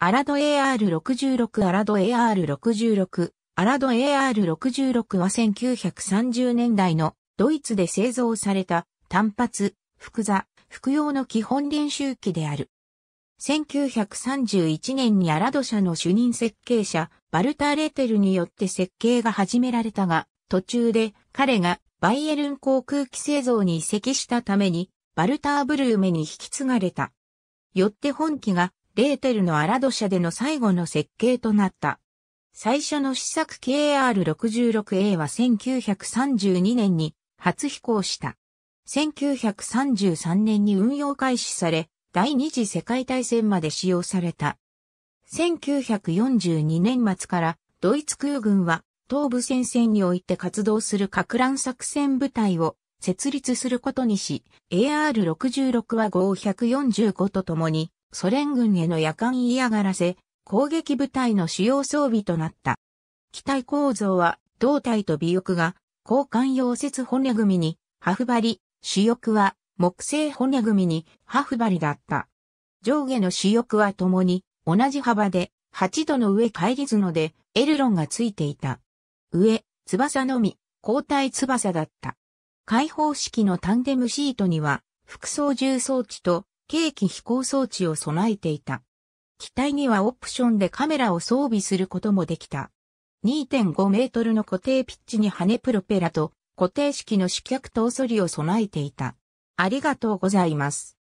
アラド AR66 アラド AR66 アラド AR66 は1930年代のドイツで製造された単発、複座、複用の基本練習機である。1931年にアラド社の主任設計者、バルター・レテルによって設計が始められたが、途中で彼がバイエルン航空機製造に移籍したために、バルター・ブルーメに引き継がれた。よって本機がレーテルのアラド社での最後の設計となった。最初の試作 KR66A は1932年に初飛行した。1933年に運用開始され、第二次世界大戦まで使用された。1942年末からドイツ空軍は東部戦線において活動する核乱作戦部隊を設立することにし、AR66 は545とともにソ連軍への夜間嫌がらせ、攻撃部隊の主要装備となった。機体構造は、胴体と尾翼が、交換溶接骨組みに、ハフバリ、主翼は、木製骨組みに、ハフバリだった。上下の主翼は共に、同じ幅で、8度の上返り角で、エルロンがついていた。上、翼のみ、交代翼だった。開放式のタンデムシートには、副操縦装置と軽機飛行装置を備えていた。機体にはオプションでカメラを装備することもできた。2.5メートルの固定ピッチに羽プロペラと固定式の四脚とおそりを備えていた。ありがとうございます。